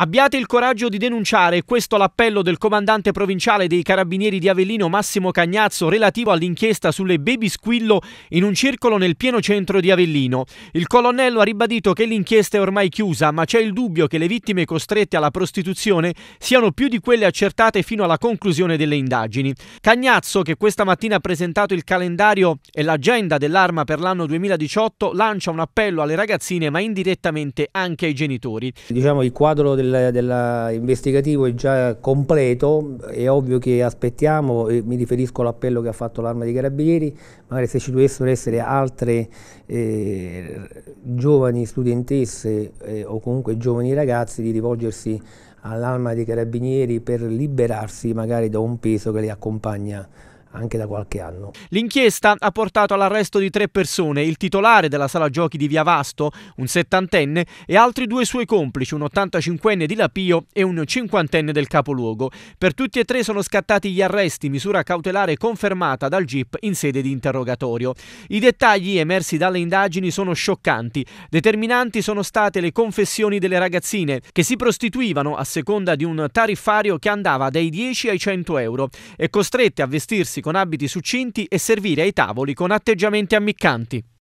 Abbiate il coraggio di denunciare, questo l'appello del comandante provinciale dei carabinieri di Avellino Massimo Cagnazzo relativo all'inchiesta sulle baby squillo in un circolo nel pieno centro di Avellino. Il colonnello ha ribadito che l'inchiesta è ormai chiusa, ma c'è il dubbio che le vittime costrette alla prostituzione siano più di quelle accertate fino alla conclusione delle indagini. Cagnazzo, che questa mattina ha presentato il calendario e l'agenda dell'arma per l'anno 2018, lancia un appello alle ragazzine ma indirettamente anche ai genitori. Diciamo il quadro del dell'investigativo è già completo, è ovvio che aspettiamo, mi riferisco all'appello che ha fatto l'Arma dei Carabinieri, magari se ci dovessero essere altre eh, giovani studentesse eh, o comunque giovani ragazzi di rivolgersi all'Arma dei Carabinieri per liberarsi magari da un peso che li accompagna anche da qualche anno. L'inchiesta ha portato all'arresto di tre persone, il titolare della sala giochi di Via Vasto, un settantenne, e altri due suoi complici, un 85enne di Lapio e un cinquantenne del capoluogo. Per tutti e tre sono scattati gli arresti, misura cautelare confermata dal GIP in sede di interrogatorio. I dettagli emersi dalle indagini sono scioccanti. Determinanti sono state le confessioni delle ragazzine, che si prostituivano a seconda di un tariffario che andava dai 10 ai 100 euro e costrette a vestirsi vestirsi con abiti succinti e servire ai tavoli con atteggiamenti ammiccanti.